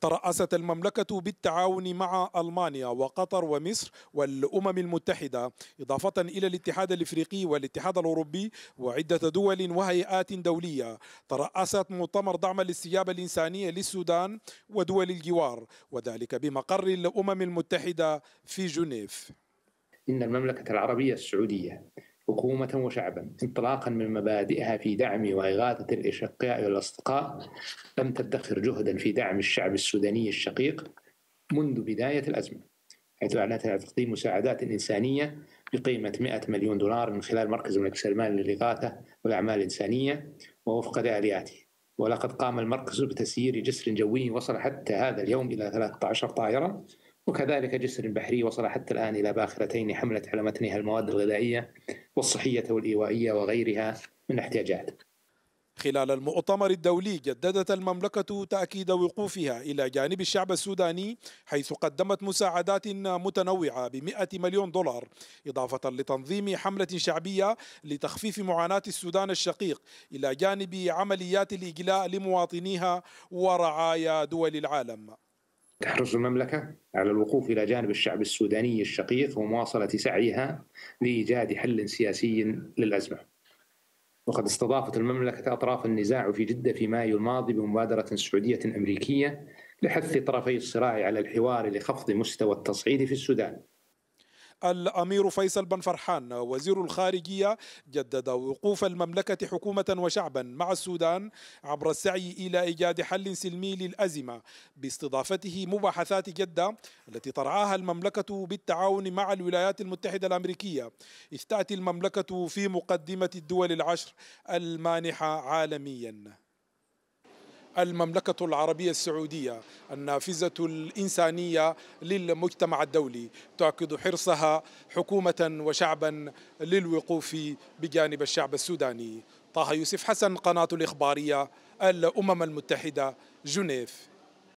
ترأست المملكة بالتعاون مع ألمانيا وقطر ومصر والأمم المتحدة إضافة إلى الاتحاد الإفريقي والاتحاد الأوروبي وعدة دول وهيئات دولية ترأست مؤتمر دعم الاستجابة الإنسانية للسودان ودول الجوار وذلك بمقر الأمم المتحدة في جنيف إن المملكة العربية السعودية حكومة وشعبا انطلاقا من مبادئها في دعم وإغاثة الأشقاء والأصدقاء لم تدخر جهدا في دعم الشعب السوداني الشقيق منذ بداية الأزمة حيث أعلنت تقديم مساعدات إنسانية بقيمة 100 مليون دولار من خلال مركز الملك سلمان للإغاثة والأعمال الإنسانية ووفق آلياته ولقد قام المركز بتسيير جسر جوي وصل حتى هذا اليوم إلى 13 طائرة وكذلك جسر بحري وصل حتى الآن إلى باخرتين حملت على متنها المواد الغذائية والصحية والإيوائية وغيرها من احتياجات خلال المؤتمر الدولي جددت المملكة تأكيد وقوفها إلى جانب الشعب السوداني حيث قدمت مساعدات متنوعة بمئة مليون دولار إضافة لتنظيم حملة شعبية لتخفيف معاناة السودان الشقيق إلى جانب عمليات الإجلاء لمواطنيها ورعايا دول العالم تحرص المملكة على الوقوف إلى جانب الشعب السوداني الشقيق ومواصلة سعيها لإيجاد حل سياسي للأزمة وقد استضافت المملكة أطراف النزاع في جدة في مايو الماضي بمبادرة سعودية أمريكية لحث طرفي الصراع على الحوار لخفض مستوى التصعيد في السودان الأمير فيصل بن فرحان وزير الخارجية جدد وقوف المملكة حكومة وشعبا مع السودان عبر السعي إلى إيجاد حل سلمي للأزمة باستضافته مباحثات جدة التي ترعاها المملكة بالتعاون مع الولايات المتحدة الأمريكية إذ تأتي المملكة في مقدمة الدول العشر المانحة عالميا المملكة العربية السعودية النافذة الإنسانية للمجتمع الدولي تعقد حرصها حكومة وشعبا للوقوف بجانب الشعب السوداني طه يوسف حسن قناة الإخبارية الأمم المتحدة جنيف